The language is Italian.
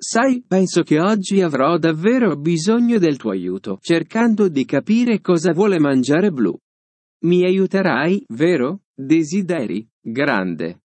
Sai, penso che oggi avrò davvero bisogno del tuo aiuto, cercando di capire cosa vuole mangiare Blu. Mi aiuterai, vero? Desideri, grande.